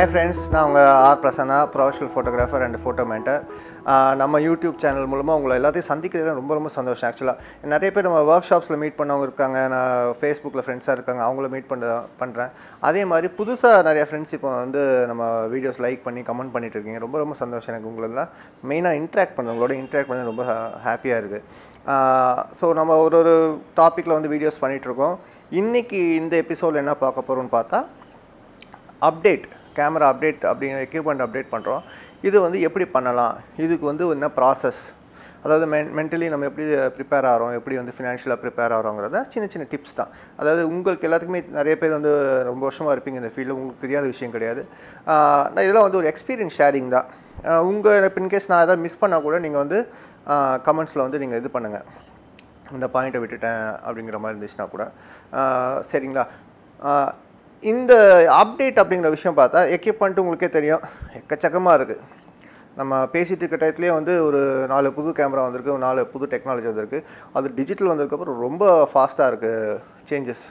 hi friends நான் உங்கள் R Prasanna professional photographer and photo mentor நம்ம யூடியூப் சேனல் மூலமாக உங்களை எல்லாத்தையும் சந்திக்கிறது ரொம்ப ரொம்ப சந்தோஷம் ஆக்சுவலாக நிறைய பேர் நம்ம ஒர்க் ஷாப்ஸில் மீட் பண்ணவங்க இருக்காங்க நான் ஃபேஸ்புக்கில் ஃப்ரெண்ட்ஸாக இருக்காங்க அவங்கள மீட் பண்ண பண்ணுறேன் அதே மாதிரி புதுசாக நிறையா ஃப்ரெண்ட்ஸ் இப்போ வந்து நம்ம வீடியோஸ் லைக் பண்ணி கமெண்ட் பண்ணிட்டு இருக்கீங்க ரொம்ப ரொம்ப சந்தோஷம் எனக்கு உங்களெல்லாம் மெயினாக இன்ட்ராக்ட் பண்ண உங்களோட இன்ட்ராக்ட் பண்ண ரொம்ப ஹாப்பியாக இருக்குது ஸோ நம்ம ஒரு ஒரு டாப்பிக்கில் வந்து வீடியோஸ் பண்ணிகிட்ருக்கோம் இன்றைக்கி இந்த எபிசோடில் என்ன பார்க்க போகிறோம்னு பார்த்தா அப்டேட் கேமரா அப்டேட் அப்படிங்கிற எக்யூப்மெண்ட் அப்டேட் பண்ணுறோம் இது வந்து எப்படி பண்ணலாம் இதுக்கு வந்து என்ன ப்ராசஸ் அதாவது மென் மென்டலி நம்ம எப்படி ப்ரிப்பேர் ஆகிறோம் எப்படி வந்து ஃபினான்ஷியலாக ப்ரிப்பேர் ஆகிறோங்கிறத சின்ன சின்ன டிப்ஸ் தான் அதாவது உங்களுக்கு எல்லாத்துக்குமே நிறைய பேர் வந்து ரொம்ப வருஷமாக இருப்பீங்க இந்த ஃபீல்டில் உங்களுக்கு தெரியாத விஷயம் கிடையாது நான் இதெல்லாம் வந்து ஒரு எக்ஸ்பீரியன்ஸ் ஷேரிங் தான் உங்கள் பின்கேஸ் நான் எதாவது மிஸ் பண்ணால் கூட நீங்கள் வந்து கமெண்ட்ஸில் வந்து நீங்கள் இது பண்ணுங்கள் இந்த பாயிண்ட்டை விட்டுட்டேன் அப்படிங்கிற மாதிரி இருந்துச்சுன்னா கூட சரிங்களா இந்த அப்டேட் அப்படிங்கிற விஷயம் பார்த்தா எக்யூப்மெண்ட் உங்களுக்கே தெரியும் எக்கச்சக்கமாக இருக்குது நம்ம பேசிகிட்டு இருக்க டயத்துலேயே வந்து ஒரு நாலு புது கேமரா வந்திருக்கு ஒரு நாலு புது டெக்னாலஜி வந்திருக்கு அது டிஜிட்டல் வந்ததுக்கப்புறம் ரொம்ப ஃபாஸ்ட்டாக இருக்குது சேஞ்சஸ்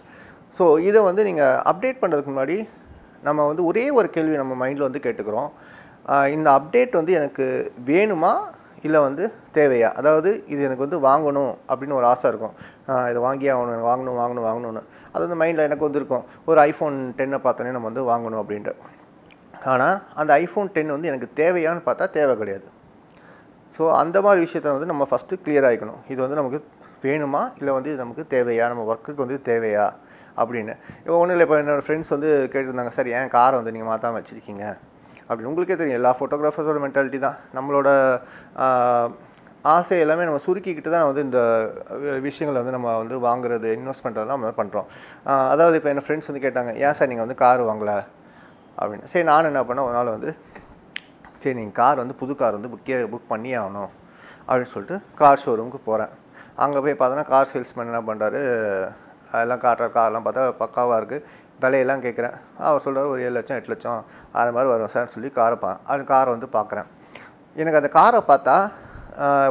ஸோ இதை வந்து நீங்கள் அப்டேட் பண்ணுறதுக்கு முன்னாடி நம்ம வந்து ஒரே ஒரு கேள்வி நம்ம மைண்டில் வந்து கேட்டுக்கிறோம் இந்த அப்டேட் வந்து எனக்கு வேணுமா இல்லை வந்து தேவையா அதாவது இது எனக்கு வந்து வாங்கணும் அப்படின்னு ஒரு ஆசை இருக்கும் இதை வாங்கி ஆகணும் வாங்கணும் வாங்கணும் வாங்கணும்னு அது வந்து மைண்டில் எனக்கு வந்துருக்கும் ஒரு ஐஃபோன் டென்னை பார்த்தோன்னே நம்ம வந்து வாங்கணும் அப்படின்ட்டு ஆனால் அந்த ஐஃபோன் டென் வந்து எனக்கு தேவையான்னு பார்த்தா தேவை கிடையாது ஸோ அந்த மாதிரி விஷயத்த வந்து நம்ம ஃபஸ்ட்டு கிளியர் ஆகிக்கணும் இது வந்து நமக்கு வேணுமா இல்லை வந்து இது நமக்கு தேவையா நம்ம ஒர்க்குக்கு வந்து தேவையா அப்படின்னு இப்போ ஒன்றும் இல்லை இப்போ என்னோடய ஃப்ரெண்ட்ஸ் வந்து கேட்டிருந்தாங்க சார் ஏன் காரை வந்து நீங்கள் மாற்றாமல் வச்சுருக்கீங்க அப்படின்னு உங்களுக்கே தெரியும் எல்லா ஃபோட்டோகிராஃபர்ஸோட மென்டாலிட்டி தான் நம்மளோட ஆசை எல்லாமே நம்ம சுருக்கிக்கிட்டு தான் வந்து இந்த விஷயங்களை வந்து நம்ம வந்து வாங்குறது இன்வெஸ்ட்மெண்ட் எல்லாம் நம்ம பண்ணுறோம் அதாவது இப்போ என்ன ஃப்ரெண்ட்ஸ் வந்து கேட்டாங்க ஏன் சார் நீங்கள் வந்து கார் வாங்கல அப்படின்னு சரி நான் என்ன பண்ணேன் ஒரு நாள் வந்து சரி நீங்கள் கார் வந்து புது கார் வந்து புக்கே புக் பண்ணியே ஆகணும் அப்படின்னு சொல்லிட்டு கார் ஷோரூமுக்கு போகிறேன் அங்கே போய் பார்த்தோன்னா கார் சேல்ஸ்மேன் என்ன பண்ணுறாரு எல்லாம் காட்டுற கார்லாம் பார்த்தா பக்காவாக இருக்குது விலையெல்லாம் கேட்குறேன் அவர் சொல்கிறார் ஒரு ஏழு லட்சம் எட்டு லட்சம் அது மாதிரி வரும் சார்னு சொல்லி காரை பா அது காரை வந்து பார்க்குறேன் எனக்கு அந்த காரை பார்த்தா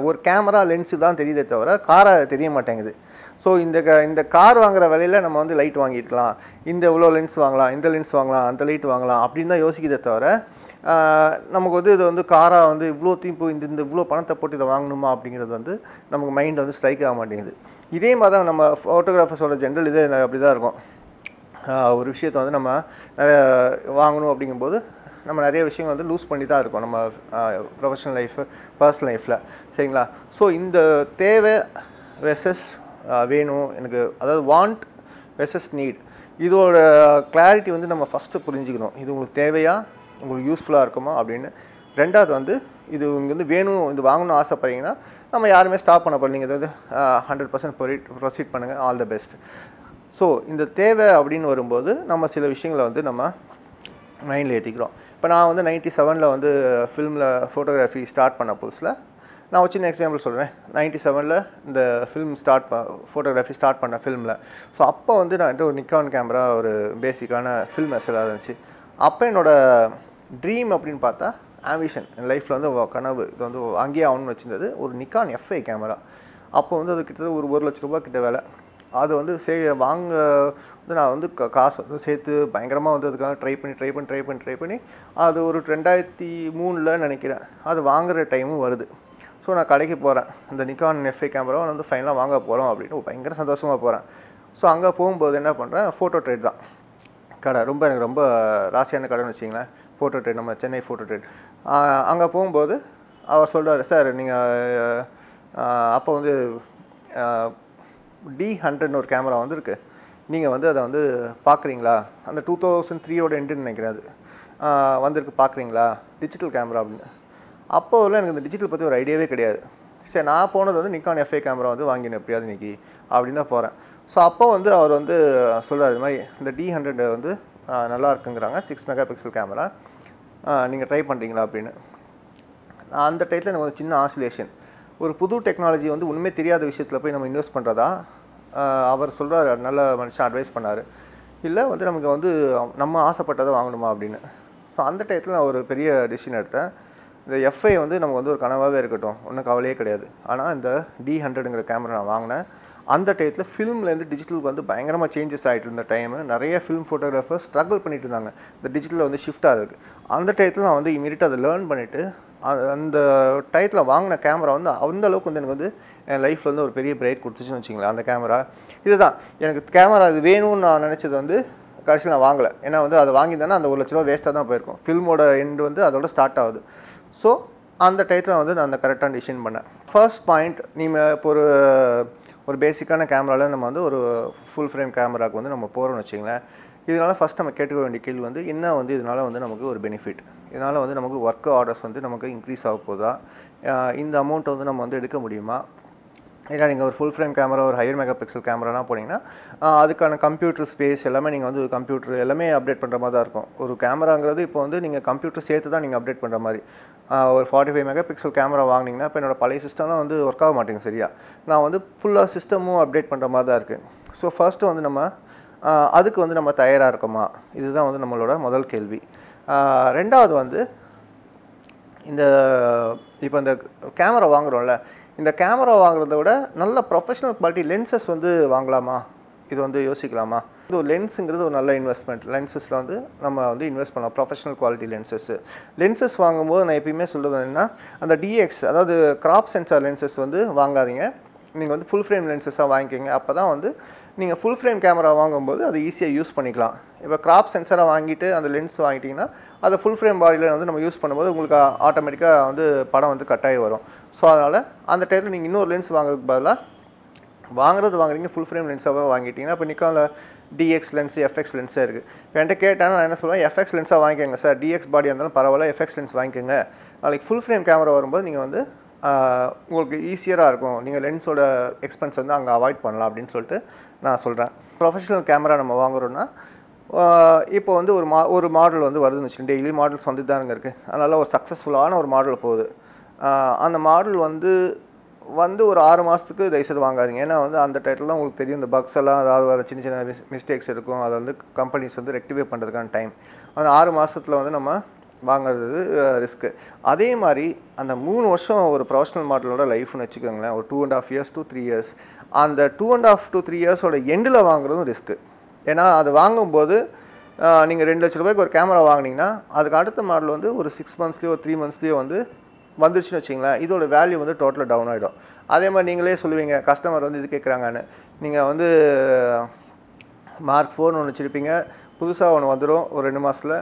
ஒரு கேமரா லென்ஸு தான் தெரியுதே தவிர காரை தெரிய மாட்டேங்குது ஸோ இந்த இந்த கார் வாங்குற விலையில் நம்ம வந்து லைட் வாங்கியிருக்கலாம் இந்த இவ்வளோ லென்ஸ் வாங்கலாம் இந்த லென்ஸ் வாங்கலாம் அந்த லைட் வாங்கலாம் அப்படின்னு தான் யோசிக்கிறதே தவிர நமக்கு வந்து இது வந்து காராக வந்து இவ்வளோ தீம்பு இந்த இந்த இவ்வளோ பணத்தை போட்டு இதை வாங்கணுமா அப்படிங்கிறது வந்து நமக்கு மைண்ட் வந்து ஸ்ட்ரைக் ஆக மாட்டேங்குது இதே மாதிரி தான் நம்ம ஃபோட்டோகிராஃபர்ஸோட ஜென்ரல் இதே அப்படி தான் இருக்கும் ஒரு விஷயத்தை வந்து நம்ம வாங்கணும் அப்படிங்கும்போது நம்ம நிறைய விஷயங்கள் வந்து லூஸ் பண்ணி தான் இருக்கோம் நம்ம ப்ரொஃபஷனல் லைஃபு பர்சனல் லைஃப்பில் சரிங்களா ஸோ இந்த தேவை வெர்சஸ் வேணும் எனக்கு அதாவது வாண்ட் வெர்சஸ் நீட் இதோட கிளாரிட்டி வந்து நம்ம ஃபஸ்ட்டு புரிஞ்சுக்கணும் இது உங்களுக்கு தேவையா உங்களுக்கு யூஸ்ஃபுல்லாக இருக்குமா அப்படின்னு ரெண்டாவது வந்து இது இங்கே வந்து வேணும் இது வாங்கணும்னு ஆசைப்பட்றீங்கன்னா நம்ம யாருமே ஸ்டாப் பண்ண போகிறீங்க அதாவது ஹண்ட்ரட் பர்சன்ட் ப்ரொசீட் ப்ரொசீட் பண்ணுங்கள் ஆல் த பெஸ்ட் ஸோ இந்த தேவை அப்படின்னு வரும்போது நம்ம சில விஷயங்களை வந்து நம்ம மைண்டில் ஏற்றிக்கிறோம் இப்போ நான் வந்து நைன்ட்டி செவனில் வந்து ஃபிலிமில் ஃபோட்டோகிராஃபி ஸ்டார்ட் பண்ண புதுசில் நான் ஒரு சின்ன எக்ஸாம்பிள் சொல்கிறேன் நைன்ட்டி செவனில் இந்த ஃபிலிம் ஸ்டார்ட் ப ஃபோட்டோகிராஃபி ஸ்டார்ட் பண்ண ஃபிலிமில் ஸோ அப்போ வந்து நான் ஒரு நிக்கான் கேமரா ஒரு பேசிக்கான ஃபில்ம் எஸ்எலாக இருந்துச்சு அப்போ என்னோடய ட்ரீம் அப்படின்னு பார்த்தா ஆம்பிஷன் என் லைஃப்பில் வந்து கனவு இது வந்து அங்கேயே ஆகணும்னு வச்சுருந்தது ஒரு நிக்கான் எஃப்ஐ கேமரா அப்போ வந்து அது கிட்டத்தட்ட ஒரு ஒரு லட்ச ரூபா கிட்ட வேலை அது வந்து சே வாங்க வந்து நான் வந்து காசு வந்து சேர்த்து பயங்கரமாக வந்து அதுக்காக ட்ரை பண்ணி ட்ரை பண்ணி ட்ரை பண்ணி ட்ரை பண்ணி அது ஒரு ரெண்டாயிரத்தி மூணில் நினைக்கிறேன் அது வாங்குகிற டைமும் வருது ஸோ நான் கடைக்கு போகிறேன் இந்த நிக்கான் எஃப்ஐ கேமராவை வந்து ஃபைனலாக வாங்க போகிறோம் அப்படின்னு பயங்கர சந்தோஷமாக போகிறேன் ஸோ அங்கே போகும்போது என்ன பண்ணுறேன் ஃபோட்டோ ட்ரேட் தான் கடை ரொம்ப எனக்கு ரொம்ப ராசியான கடைன்னு வச்சிங்களேன் ஃபோட்டோ ட்ரேட் நம்ம சென்னை ஃபோட்டோ ட்ரேட் அங்கே போகும்போது அவர் சொல்கிறார் சார் நீங்கள் அப்போ வந்து டி ஹண்ட்ரட்னு ஒரு கேமரா வந்துருக்கு நீங்கள் வந்து அதை வந்து பார்க்குறீங்களா அந்த டூ தௌசண்ட் த்ரீயோட எண்டுன்னு நினைக்கிறேன் அது வந்திருக்கு பார்க்குறீங்களா டிஜிட்டல் கேமரா அப்படின்னு அப்போ உள்ள எனக்கு இந்த டிஜிட்டல் பற்றி ஒரு ஐடியாவே கிடையாது சரி நான் போனது வந்து நிக்கான் எஃப்ஐ கேமரா வந்து வாங்கினேன் எப்படியாது இன்றைக்கி அப்படின்னு தான் போகிறேன் ஸோ அப்போ வந்து அவர் வந்து சொல்கிறார் இது மாதிரி இந்த டி ஹண்ட்ரட் வந்து நல்லா இருக்குங்கிறாங்க சிக்ஸ் மெகா பிக்சல் கேமரா நீங்கள் ட்ரை பண்ணுறீங்களா அப்படின்னு அந்த டைத்தில் எனக்கு வந்து சின்ன ஆசிலேஷன் ஒரு புது டெக்னாலஜி வந்து உண்மை தெரியாத விஷயத்தில் போய் நம்ம இன்வெஸ்ட் பண்ணுறதா அவர் சொல்கிறார் நல்ல மனுஷன் அட்வைஸ் பண்ணார் இல்லை வந்து நமக்கு வந்து நம்ம ஆசைப்பட்டதை வாங்கணுமா அப்படின்னு ஸோ அந்த டயத்தில் நான் ஒரு பெரிய டிசிஷன் எடுத்தேன் இந்த எஃப்ஐ வந்து நமக்கு வந்து ஒரு கனவாகவே இருக்கட்டும் ஒன்றும் கவலையே கிடையாது ஆனால் இந்த டி ஹண்ட்ரடுங்கிற கேமரா நான் வாங்கினேன் அந்த டயத்தில் ஃபிலிம்லேருந்து டிஜிட்டலுக்கு வந்து பயங்கரமாக சேஞ்சஸ் ஆகிட்டு இருந்த டைமு நிறைய ஃபிலிம் ஃபோட்டோகிராஃபர் ஸ்ட்ரகிள் பண்ணிட்டு இருந்தாங்க இந்த டிஜிட்டலில் வந்து ஷிஃப்ட் ஆகுது அந்த டயத்தில் நான் வந்து இமீடியட்டாக அதை லேர்ன் பண்ணிவிட்டு அந்த டைத்தில் வாங்கின கேமரா வந்து அந்தளவுக்கு வந்து எனக்கு வந்து என் லைஃப்பில் வந்து ஒரு பெரிய பிரேக் கொடுத்துச்சுன்னு வச்சிங்களேன் அந்த கேமரா இதுதான் எனக்கு கேமரா அது வேணும்னு நான் நினச்சது வந்து கடைசியில் நான் வாங்கலை ஏன்னா வந்து அதை வாங்கியிருந்தேன்னா அந்த ஒரு லட்ச ரூபா வேஸ்ட்டாக தான் போயிருக்கும் ஃபில்மோட எண்டு வந்து அதோட ஸ்டார்ட் ஆகுது ஸோ அந்த டைத்தில் வந்து நான் அந்த கரெக்டாக டிசிஷன் பண்ணேன் ஃபர்ஸ்ட் பாயிண்ட் நீங்கள் இப்போ ஒரு ஒரு பேசிக்கான கேமராவில் நம்ம வந்து ஒரு ஃபுல் ஃப்ரேம் கேமராவுக்கு வந்து நம்ம போகிறோம்னு வச்சிங்களேன் இதனால் ஃபஸ்ட் நம்ம கேட்டுக்க வேண்டிய கேள்வி வந்து என்ன வந்து இதனால் வந்து நமக்கு ஒரு பெனிஃபிட் இதனால் வந்து நமக்கு ஒர்க் ஆர்டர்ஸ் வந்து நமக்கு இன்க்ரீஸ் ஆக போதா இந்த அமௌண்ட்டை வந்து நம்ம வந்து எடுக்க முடியுமா ஏன்னா நீங்கள் ஒரு ஃபுல் ஃப்ரேம் கேமரா ஒரு ஹையர் மெகா பிக்சல் கேமராலாம் போனீங்கன்னா அதுக்கான கம்ப்யூட்டர் ஸ்பேஸ் எல்லாமே நீங்கள் வந்து கம்ப்யூட்டர் எல்லாமே அப்டேட் பண்ணுற மாதிரி தான் இருக்கும் ஒரு கேமராங்கிறது இப்போ வந்து நீங்கள் கம்ப்யூட்டர் சேர்த்து தான் நீங்கள் அப்டேட் பண்ணுற மாதிரி ஒரு forty five megapixel camera வாங்கினீங்கன்னா இப்போ என்னோடய பழைய சிஸ்டம்லாம் வந்து ஒர்க் ஆக மாட்டேங்குது சரியா நான் வந்து ஃபுல்லாக சிஸ்டமும் அப்டேட் பண்ணுற மாதிரி தான் இருக்குது ஸோ ஃபஸ்ட்டு வந்து நம்ம அதுக்கு வந்து நம்ம தயாராக இருக்கோமா இதுதான் வந்து நம்மளோட முதல் கேள்வி ரெண்டாவது வந்து இந்த இப்போ இந்த கேமரா வாங்குகிறோம்ல இந்த கேமரா வாங்குறத விட நல்ல ப்ரொஃபஷனல் குவாலிட்டி லென்சஸ் வந்து வாங்கலாமா இது வந்து யோசிக்கலாமா இது ஒரு லென்ஸுங்கிறது ஒரு நல்ல இன்வெஸ்ட்மெண்ட் லென்சஸில் வந்து நம்ம வந்து இன்வெஸ்ட் பண்ணலாம் ப்ரொஃபஷனல் குவாலிட்டி லென்சஸ் லென்சஸ் வாங்கும்போது நான் எப்பயுமே சொல்கிறது என்னென்னா அந்த டிஎக்ஸ் அதாவது கிராப் சென்சார் லென்சஸ் வந்து வாங்காதீங்க நீங்கள் வந்து ஃபுல் ஃப்ரேம் லென்சஸாக வாங்கிக்கிங்க அப்போ தான் வந்து நீங்கள் ஃபுல் ஃப்ரேம் கேமரா வாங்கும்போது அது ஈஸியாக யூஸ் பண்ணிக்கலாம் இப்போ கிராப் சென்சராக வாங்கிட்டு அந்த லென்ஸ் வாங்கிட்டிங்கன்னா அதை ஃபுல் ஃப்ரேம் பாடியில் வந்து நம்ம யூஸ் பண்ணும்போது உங்களுக்கு ஆட்டோமேட்டிக்காக வந்து படம் வந்து கட்டாகி வரும் ஸோ அதனால் அந்த டைத்தில் நீங்கள் இன்னொரு லென்ஸ் வாங்குறதுக்கு பதிலாக வாங்குறது வாங்குறீங்க ஃபுல் ஃப்ரேம் லென்ஸாக வாங்கிட்டீங்கன்னா இப்போ நிக்கானில் டிஎக்ஸ் லென்ஸ் எஃப்எக்ஸ் லென்ஸாக இருக்குது இப்போ என்கிட்ட கேட்டால் நான் என்ன சொல்லுவேன் எஃப்எக்ஸ் லென்ஸாக வாங்கிக்கோங்க சார் டிஎக்ஸ் பாடியாக இருந்தாலும் பரவாயில்ல எஃப்எக்ஸ் லென்ஸ் வாங்கிக்கோங்க நாளைக்கு ஃபுல் ஃப்ரேம் கேமரா வரும்போது நீங்கள் வந்து உங்களுக்கு ஈஸியராக இருக்கும் நீங்கள் லென்ஸோட எக்ஸ்பென்ஸ் வந்து அங்கே அவாய்ட் பண்ணலாம் அப்படின்னு சொல்லிட்டு நான் சொல்கிறேன் ப்ரொஃபஷனல் கேமரா நம்ம வாங்குகிறோன்னா இப்போ வந்து ஒரு மா ஒரு மாடல் வந்து வருதுன்னு வச்சுக்கோங்க டெய்லி மாடல்ஸ் வந்து தானுங்க இருக்குது அதனால் ஒரு சக்ஸஸ்ஃபுல்லான ஒரு மாடல் போகுது அந்த மாடல் வந்து வந்து ஒரு ஆறு மாதத்துக்கு தயவுசெய்து வாங்காதீங்க ஏன்னா வந்து அந்த டைட்டில் தான் உங்களுக்கு தெரியும் இந்த பக்ஸ் எல்லாம் அதாவது சின்ன சின்ன மிஸ் மிஸ்டேக்ஸ் இருக்கும் அதை வந்து கம்பெனிஸ் வந்து ரெக்டிஃபை பண்ணுறதுக்கான டைம் அந்த ஆறு மாதத்தில் வந்து நம்ம வாங்கிறது ரிஸ்க்கு அதே மாதிரி அந்த மூணு வருஷம் ஒரு ப்ரொஃபஷனல் மாடலோட லைஃப்னு வச்சுக்கோங்களேன் ஒரு two and half years two three years அந்த two and half two three இயர்ஸோட எண்டில் வாங்குறதும் ரிஸ்க்கு ஏன்னா அது வாங்கும்போது நீங்கள் ரெண்டு லட்ச ரூபாய்க்கு ஒரு கேமரா வாங்கினீங்கன்னா அதுக்கு அடுத்த மாடல் வந்து ஒரு சிக்ஸ் மந்த்ஸ்லேயோ த்ரீ மந்த்ஸ்லேயோ வந்து வந்துருச்சுன்னு வச்சிங்களேன் இதோட வேல்யூ வந்து டோட்டலாக டவுன் ஆகிடும் அதே மாதிரி நீங்களே சொல்லுவீங்க கஸ்டமர் வந்து இது கேட்குறாங்கன்னு நீங்கள் வந்து மார்க் ஃபோன் ஒன்று வச்சுருப்பீங்க புதுசாக ஒன்று வந்துடும் ஒரு ரெண்டு மாதத்தில்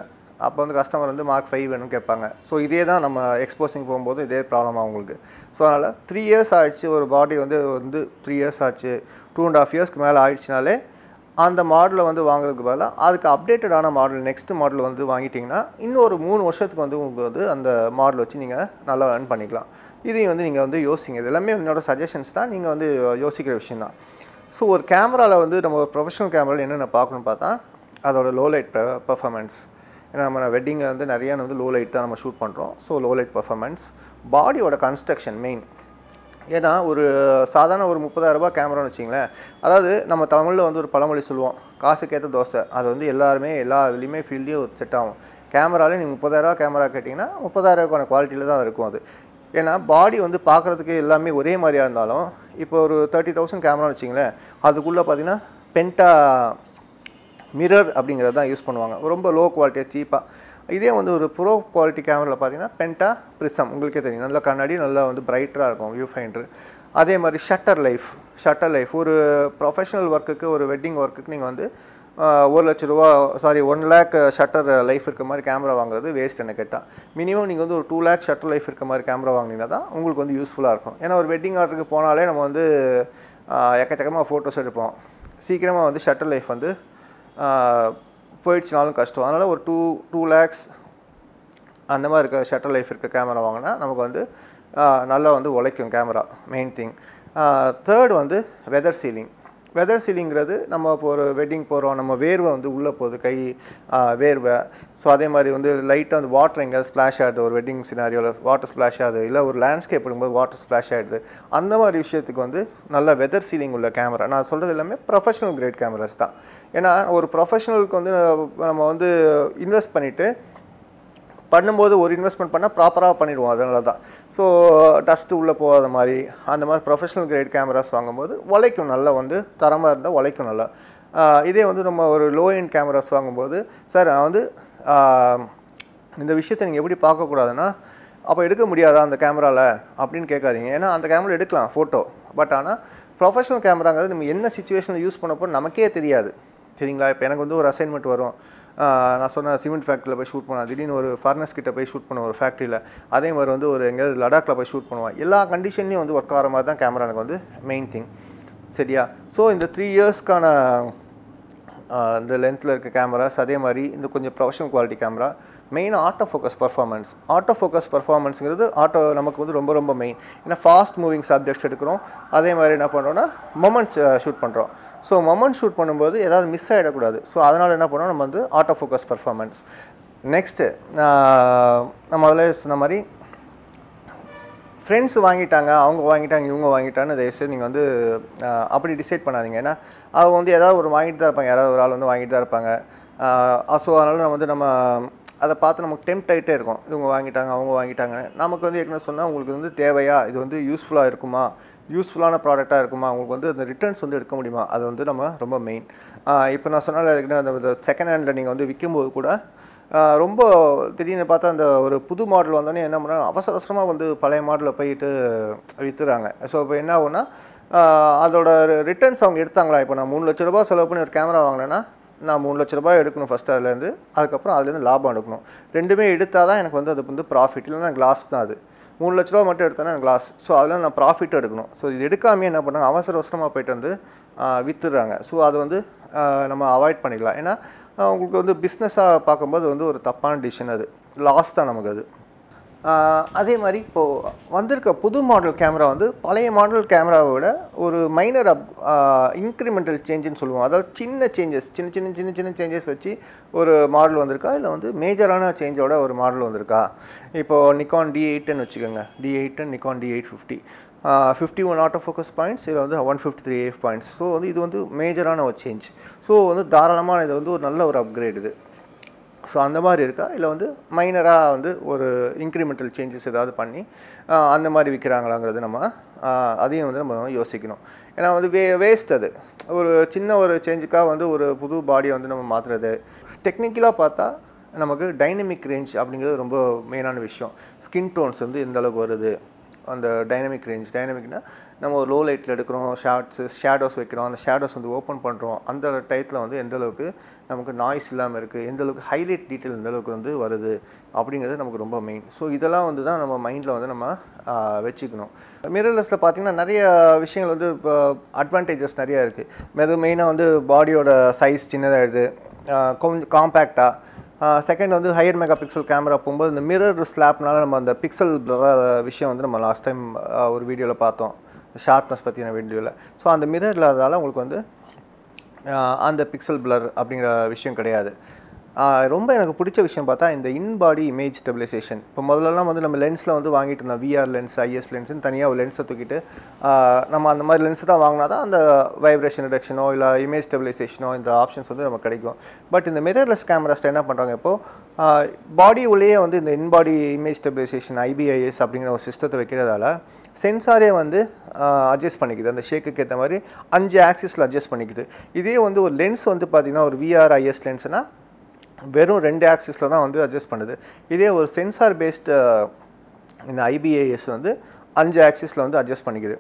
அப்போ வந்து கஸ்டமர் வந்து மார்க் ஃபைவ் வேணும்னு கேட்பாங்க ஸோ இதே தான் நம்ம எக்ஸ்போசிங் போகும்போது இதே ப்ராப்ளம் அவங்களுக்கு ஸோ அதனால் த்ரீ இயர்ஸ் ஆகிடுச்சு ஒரு பாடி வந்து வந்து த்ரீ இயர்ஸ் ஆச்சு டூ அண்ட் ஆஃப் இயர்ஸ்க்கு மேலே ஆயிடுச்சுனாலே அந்த மாடலை வந்து வாங்குறதுக்கு பதிலாக அதுக்கு அப்டேட்டடான மாடல் நெக்ஸ்ட் மாடல் வந்து வாங்கிட்டிங்கன்னா இன்னும் ஒரு மூணு வருஷத்துக்கு வந்து உங்களுக்கு வந்து அந்த மாடல் வச்சு நீங்கள் நல்லா ஏர்ன் பண்ணிக்கலாம் இதையும் வந்து நீங்கள் வந்து யோசிங்க இது எல்லாமே என்னோடய சஜஷன்ஸ் தான் நீங்கள் வந்து யோசிக்கிற விஷயம் தான் ஸோ ஒரு கேமராவில் வந்து நம்ம ப்ரொஃபஷனல் கேமராவில் என்னென்ன பார்க்கணும் பார்த்தா அதோட லோ லைட் பர்ஃபாமன்ஸ் ஏன்னா நம்ம வெட்டிங்கில் வந்து நிறைய வந்து லோ லைட் தான் நம்ம ஷூட் பண்ணுறோம் ஸோ லோ லைட் பர்ஃபார்மன்ஸ் பாடியோட கன்ஸ்ட்ரக்ஷன் மெயின் ஏன்னா ஒரு சாதாரண ஒரு முப்பதாயிரரூபா கேமரான்னு வச்சிங்களேன் அதாவது நம்ம தமிழில் வந்து ஒரு பழமொழி சொல்லுவோம் காசுக்கேற்ற தோசை அது வந்து எல்லாருமே எல்லா இதுலேயுமே ஃபீல்டையும் செட் ஆகும் கேமராலேயும் நீங்கள் முப்பதாயிரரூபா கேமரா கேட்டிங்கன்னா முப்பதாயிரரூபாக்கான குவாலிட்டியில் தான் இருக்கும் அது ஏன்னா பாடி வந்து பார்க்குறதுக்கு எல்லாமே ஒரே மாதிரியாக இருந்தாலும் இப்போ ஒரு தேர்ட்டி தௌசண்ட் கேமரான்னு வச்சிங்களேன் அதுக்குள்ளே பார்த்திங்கன்னா பென்ட்டா மிரர் அப்படிங்கிறது தான் யூஸ் பண்ணுவாங்க ரொம்ப லோ குவாலிட்டியாக சீப்பாக இதே வந்து ஒரு ப்ரோ குவாலிட்டி கேமராவில் பார்த்தீங்கன்னா பென்டா ப்ரிசம் உங்களுக்கே தெரியும் நல்ல கண்ணாடி நல்லா வந்து பிரைட்டராக இருக்கும் வியூ ஃபைண்டர் அதே மாதிரி ஷட்டர் லைஃப் ஷட்டர் லைஃப் ஒரு ப்ரொஃபஷனல் ஒர்க்குக்கு ஒரு வெட்டிங் ஒர்க்குக்கு நீங்கள் வந்து ஒரு லட்ச ரூபா sorry one lakh shutter life இருக்க மாதிரி கேமரா வாங்குறது வேஸ்ட் என்ன கேட்டால் மினிமம் நீங்கள் வந்து ஒரு டூ லேக் ஷட்டர் லைஃப் இருக்க மாதிரி கேமரா வாங்கினீங்கன்னா தான் உங்களுக்கு வந்து யூஸ்ஃபுல்லாக இருக்கும் ஏன்னா ஒரு வெட்டிங் ஆர்டருக்கு போனாலே நம்ம வந்து எக்கச்சக்கமாக ஃபோட்டோஸ் எடுப்போம் சீக்கிரமாக வந்து ஷட்டர் லைஃப் வந்து போயிடுச்சுனாலும் கஷ்டம் அதனால் ஒரு டூ டூ லேக்ஸ் அந்த மாதிரி இருக்க ஷட்டர் லைஃப் இருக்க கேமரா வாங்கினா நமக்கு வந்து நல்லா வந்து உழைக்கும் கேமரா மெயின் திங் தேர்ட் வந்து வெதர் சீலிங் வெதர் சீலிங்கிறது நம்ம இப்போ ஒரு வெட்டிங் போகிறோம் நம்ம வேர்வை வந்து உள்ளே போகுது கை வேர்வை ஸோ அதே மாதிரி வந்து லைட்டாக வந்து வாட்டர் எங்கேயாவது ஸ்ப்ளாஷ் ஆகிடுது ஒரு வெட்டிங் சினாரியோவில் வாட்டர் ஸ்ப்ளாஷ் ஆகுது இல்லை ஒரு லேண்ட்ஸ்கேப் எடுக்கும்போது வாட்டர் ஸ்ப்ளாஷ் ஆகிடுது அந்த மாதிரி விஷயத்துக்கு வந்து நல்ல வெதர் சீலிங் உள்ள கேமரா நான் சொல்கிறது எல்லாமே ப்ரொஃபஷனல் கிரேட் கேமராஸ் தான் ஏன்னா ஒரு ப்ரொஃபஷனலுக்கு வந்து நம்ம வந்து இன்வெஸ்ட் பண்ணிவிட்டு பண்ணும்போது ஒரு இன்வெஸ்ட்மெண்ட் பண்ணால் ப்ராப்பராக பண்ணிடுவோம் அதனால தான் ஸோ டஸ்ட்டு உள்ளே போகாத மாதிரி அந்த மாதிரி ப்ரொஃபஷனல் கிரேட் கேமராஸ் வாங்கும்போது உழைக்கும் நல்லா வந்து தரமாக இருந்தால் உழைக்கும் நல்லா இதே வந்து நம்ம ஒரு லோ இன் கேமராஸ் வாங்கும்போது சார் நான் வந்து இந்த விஷயத்தை நீங்கள் எப்படி பார்க்கக்கூடாதுன்னா அப்போ எடுக்க முடியாதா அந்த கேமராவில் அப்படின்னு கேட்காதீங்க ஏன்னா அந்த கேமரா எடுக்கலாம் ஃபோட்டோ பட் ஆனால் ப்ரொஃபஷனல் கேமராங்கிறது நம்ம என்ன சுச்சுவேஷனில் யூஸ் போகிறோம் நமக்கே தெரியாது சரிங்களா இப்போ எனக்கு வந்து ஒரு அசைன்மெண்ட் வரும் நான் சொன்ன சிமெண்ட் ஃபேக்ட்ரியில் போய் ஷூட் பண்ணுவேன் திடீர்னு ஒரு ஃபாரினர்ஸ் கிட்ட போய் ஷூட் பண்ணுவேன் ஒரு ஃபேக்ட்ரியில் அதே மாதிரி வந்து ஒரு எங்கேயாவது லடாக்கில் போய் ஷூட் பண்ணுவேன் எல்லா கண்டிஷன்லேயும் வந்து ஒர்க் ஆகிற மாதிரி தான் கேமரா எனக்கு வந்து மெயின் திங் சரியா ஸோ இந்த த்ரீ இயர்ஸ்க்கான இந்த லென்த்தில் இருக்க கேமராஸ் அதே மாதிரி இந்த கொஞ்சம் ப்ரொஃபஷனல் குவாலிட்டி கேமரா மெயினாக auto focus performance auto focus பர்ஃபார்மன்ஸுங்கிறது ஆட்டோ நமக்கு வந்து ரொம்ப ரொம்ப மெயின் ஏன்னா ஃபாஸ்ட் மூவிங் சப்ஜெக்ட்ஸ் எடுக்கிறோம் அதே மாதிரி என்ன பண்ணுறோன்னா மொமெண்ட்ஸ் ஷூட் பண்ணுறோம் ஸோ மொமெண்ட் ஷூட் பண்ணும்போது ஏதாவது மிஸ் ஆகிடக்கூடாது ஸோ அதனால் என்ன பண்ணோம் நம்ம வந்து ஆட்டோ ஃபோக்கஸ் பர்ஃபார்மன்ஸ் நெக்ஸ்ட்டு நம்ம முதல்ல சொன்ன மாதிரி ஃப்ரெண்ட்ஸ் வாங்கிட்டாங்க அவங்க வாங்கிட்டாங்க இவங்க வாங்கிட்டான்னு தயவுசெய்து நீங்கள் வந்து அப்படி டிசைட் பண்ணாதீங்க ஏன்னா அவங்க வந்து ஏதாவது ஒரு வாங்கிட்டு தான் இருப்பாங்க யாராவது ஒரு ஆள் வந்து வாங்கிட்டு தான் இருப்பாங்க ஸோ அதனால் நம்ம வந்து நம்ம அதை பார்த்து நமக்கு டெம்ட் ஆகிட்டே இருக்கும் இவங்க வாங்கிட்டாங்க அவங்க வாங்கிட்டாங்க நமக்கு வந்து என்ன சொன்னால் உங்களுக்கு வந்து தேவையா இது வந்து யூஸ்ஃபுல்லாக இருக்குமா யூஸ்ஃபுல்லான ப்ராடக்டாக இருக்குமா உங்களுக்கு வந்து அந்த ரிட்டர்ன்ஸ் வந்து எடுக்க முடியுமா அது வந்து நம்ம ரொம்ப மெயின் இப்போ நான் சொன்னால் அந்த செகண்ட் ஹேண்டில் நீங்கள் வந்து விற்கும்போது கூட ரொம்ப திடீர்னு பார்த்தா அந்த ஒரு புது மாடல் வந்தோடனே என்ன பண்ணுறாங்க அவசர அவசரமாக வந்து பழைய மாடலில் போயிட்டு விற்றுறாங்க ஸோ இப்போ என்ன ஆகுனா அதோட ரிட்டர்ன்ஸ் அவங்க எடுத்தாங்களா இப்போ நான் மூணு லட்ச ரூபா செலவு பண்ணி ஒரு கேமரா வாங்கினேன்னா நான் மூணு லட்ச ரூபாய் எடுக்கணும் ஃபஸ்ட்டு அதுலேருந்து அதுக்கப்புறம் அதுலேருந்து லாபம் எடுக்கணும் ரெண்டுமே எடுத்தால் தான் எனக்கு வந்து அது வந்து ப்ராஃபிட் இல்லைன்னா கிளாஸ் தான் அது மூணு லட்ச ரூபா மட்டும் எடுத்தேன் எனக்கு லாஸ் ஸோ அதெல்லாம் நான் ப்ராஃபிட்டும் எடுக்கணும் ஸோ இது எடுக்காமல் என்ன பண்ணாங்க அவசர அவசரமாக போயிட்டு வந்து விற்றுடுறாங்க ஸோ அது வந்து நம்ம அவாய்ட் பண்ணிடலாம் ஏன்னா உங்களுக்கு வந்து பிஸ்னஸாக பார்க்கும்போது வந்து ஒரு தப்பான டிசிஷன் அது லாஸ் தான் நமக்கு அது அதே மாதிரி இப்போது வந்திருக்க புது மாடல் கேமரா வந்து பழைய மாடல் கேமராவை விட ஒரு மைனர் அப் இன்க்ரிமெண்டல் சேஞ்சுன்னு சொல்லுவோம் அதாவது சின்ன சேஞ்சஸ் சின்ன சின்ன சின்ன சின்ன சேஞ்சஸ் வச்சு ஒரு மாடல் வந்திருக்கா இல்லை வந்து மேஜரான சேஞ்சோட ஒரு மாடல் வந்திருக்கா இப்போது நிக்கான் டி எயிட்டுன்னு வச்சுக்கோங்க டி எயிட்டன் Nikon D eight fifty fifty one auto focus points இதில் வந்து one fifty three eight points so வந்து இது வந்து மேஜரான ஒரு சேஞ்ச் ஸோ வந்து தாராளமாக இது வந்து ஒரு நல்ல ஒரு அப்கிரேட் இது ஸோ அந்த மாதிரி இருக்கா இல்லை வந்து மைனராக வந்து ஒரு இன்க்ரிமெண்டல் சேஞ்சஸ் ஏதாவது பண்ணி அந்த மாதிரி விற்கிறாங்களாங்கிறது நம்ம அதையும் வந்து நம்ம யோசிக்கணும் ஏன்னா வந்து வே வேஸ்ட் அது ஒரு சின்ன ஒரு சேஞ்சுக்காக வந்து ஒரு புது பாடியை வந்து நம்ம மாற்றுறது டெக்னிக்கலாக பார்த்தா நமக்கு டைனமிக் ரேஞ்ச் அப்படிங்கிறது ரொம்ப மெயினான விஷயம் ஸ்கின் டோன்ஸ் வந்து எந்த அளவுக்கு வருது அந்த டைனமிக் ரேஞ்ச் டைனமிக்னால் நம்ம ஒரு லோ லைட்டில் எடுக்கிறோம் ஷார்ட்ஸு ஷேடோஸ் வைக்கிறோம் அந்த ஷேடோஸ் வந்து ஓப்பன் பண்ணுறோம் அந்த டைத்தில் வந்து எந்தளவுக்கு நமக்கு நாய்ஸ் இல்லாமல் இருக்குது எந்தளவுக்கு ஹைலைட் டீட்டெயில் எந்தளவுக்கு வந்து வருது அப்படிங்கிறது நமக்கு ரொம்ப மெயின் ஸோ இதெல்லாம் வந்து தான் நம்ம மைண்டில் வந்து நம்ம வச்சுக்கணும் மிரர்லெஸில் பார்த்திங்கன்னா நிறைய விஷயங்கள் வந்து இப்போ அட்வான்டேஜஸ் நிறையா இருக்குது அது மெயினாக வந்து பாடியோட சைஸ் சின்னதாகிடுது கொஞ்சம் காம்பேக்டாக செகண்ட் வந்து ஹையர் மெகா பிக்சல் கேமரா போகும்போது இந்த மிரர் ஸ்லாப்னால நம்ம அந்த பிக்சல் விஷயம் வந்து நம்ம லாஸ்ட் டைம் ஒரு வீடியோவில் பார்த்தோம் ஷார்ப்னஸ் பற்றின வீடியோவில் ஸோ அந்த மிரர் இல்லாததால் உங்களுக்கு வந்து அந்த பிக்சல் பிளர் அப்படிங்கிற விஷயம் கிடையாது ரொம்ப எனக்கு பிடிச்ச விஷயம் பார்த்தா இந்த இன் பாடி இமேஜ் ஸ்டெபிலைசேஷன் இப்போ முதல்லலாம் வந்து நம்ம லென்ஸில் வந்து வாங்கிட்டு இருந்தோம் விஆர் லென்ஸ் ஐஎஸ் லென்ஸ்னு தனியாக ஒரு லென்ஸை தூக்கிட்டு நம்ம அந்த மாதிரி லென்ஸை தான் வாங்கினா தான் அந்த வைப்ரேஷன் ரிடக்ஷனோ இல்லை இமேஜ் ஸ்டெபிலைசேஷனோ இந்த ஆப்ஷன்ஸ் வந்து நமக்கு கிடைக்கும் பட் இந்த மிரர்லெஸ் கேமராஸில் என்ன பண்ணுறாங்க இப்போது பாடி உள்ளேயே வந்து இந்த இன்பாடி இமேஜ் ஸ்டெபிலைசேஷன் ஐபிஐஎஸ் அப்படிங்கிற ஒரு சிஸ்டத்தை வைக்கிறதால சென்சாரே வந்து அட்ஜஸ்ட் பண்ணிக்குது அந்த ஷேக்குக்கு ஏற்ற மாதிரி அஞ்சு ஆக்சிஸில் அட்ஜஸ்ட் பண்ணிக்குது இதே வந்து ஒரு லென்ஸ் வந்து பார்த்திங்கன்னா ஒரு விஆர்ஐஎஸ் லென்ஸ்னால் வெறும் ரெண்டு ஆக்சிஸில் தான் வந்து அட்ஜஸ்ட் பண்ணுது இதே ஒரு சென்சார் பேஸ்டு இந்த ஐபிஏஎஸ் வந்து அஞ்சு ஆக்சிஸில் வந்து அட்ஜஸ்ட் பண்ணிக்குது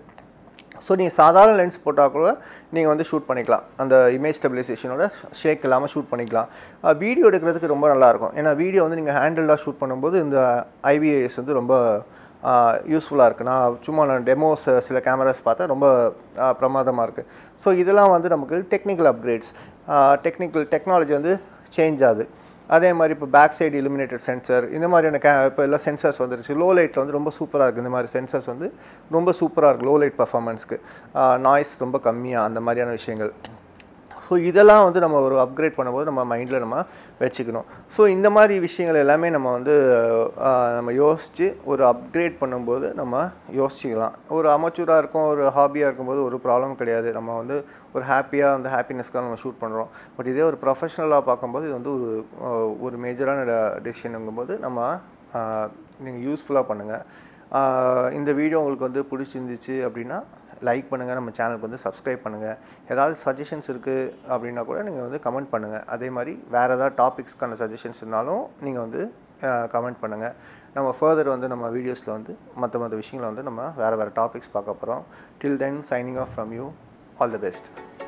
ஸோ நீங்கள் சாதாரண லென்ஸ் போட்டால் கூட நீங்கள் வந்து ஷூட் பண்ணிக்கலாம் அந்த இமேஜ் ஸ்டெபிலைசேஷனோட ஷேக் இல்லாமல் ஷூட் பண்ணிக்கலாம் வீடியோ எடுக்கிறதுக்கு ரொம்ப நல்லாயிருக்கும் ஏன்னா வீடியோ வந்து நீங்கள் ஹேண்டிலாக ஷூட் பண்ணும்போது இந்த ஐபிஏஎஸ் வந்து ரொம்ப யூஸ்ஃபுல்லாக இருக்குது நான் சும்மா நான் டெமோஸ் சில கேமராஸ் பார்த்தேன் ரொம்ப பிரமாதமாக இருக்குது ஸோ இதெல்லாம் வந்து நமக்கு டெக்னிக்கல் அப்கிரேட்ஸ் டெக்னிக்கல் டெக்னாலஜி வந்து சேஞ்ச் ஆகுது அதே மாதிரி இப்போ பேக் சைடு இலுமினேட்டட் சென்சர் இந்த மாதிரியான கே இப்போ எல்லாம் சென்சர்ஸ் வந்துருச்சு லோ லைட்டில் வந்து ரொம்ப சூப்பராக இருக்குது இந்த மாதிரி சென்சர்ஸ் வந்து ரொம்ப சூப்பராக இருக்குது லோ லைட் பர்ஃபார்மன்ஸ்க்கு நாய்ஸ் ரொம்ப கம்மியாக அந்த மாதிரியான விஷயங்கள் ஸோ இதெல்லாம் வந்து நம்ம ஒரு அப்கிரேட் பண்ணும்போது நம்ம மைண்டில் நம்ம வச்சுக்கணும் ஸோ இந்த மாதிரி விஷயங்கள் எல்லாமே நம்ம வந்து நம்ம யோசித்து ஒரு அப்கிரேட் பண்ணும்போது நம்ம யோசிச்சிக்கலாம் ஒரு அமைச்சூராக இருக்கும் ஒரு ஹாபியாக இருக்கும்போது ஒரு ப்ராப்ளம் கிடையாது நம்ம வந்து ஒரு ஹாப்பியாக அந்த ஹாப்பினஸ்க்காக நம்ம ஷூட் பண்ணுறோம் பட் இதே ஒரு ப்ரொஃபஷனலாக பார்க்கும்போது இது வந்து ஒரு ஒரு மேஜரான டெசிஷனுங்கும்போது நம்ம நீங்கள் யூஸ்ஃபுல்லாக பண்ணுங்கள் இந்த வீடியோ உங்களுக்கு வந்து பிடிச்சிருந்துச்சு அப்படின்னா லைக் பண்ணுங்கள் நம்ம சேனலுக்கு வந்து சப்ஸ்கிரைப் பண்ணுங்கள் ஏதாவது சஜஷன்ஸ் இருக்குது அப்படின்னா கூட நீங்கள் வந்து கமெண்ட் பண்ணுங்கள் அதே மாதிரி வேறு ஏதாவது டாபிக்ஸ்க்கான சஜஷன்ஸ் இருந்தாலும் நீங்கள் வந்து கமெண்ட் பண்ணுங்கள் நம்ம ஃபர்தர் வந்து நம்ம வீடியோஸில் வந்து மற்ற மற்ற விஷயங்களை வந்து நம்ம வேறு வேறு டாபிக்ஸ் பார்க்க போகிறோம் till then signing off from you all the best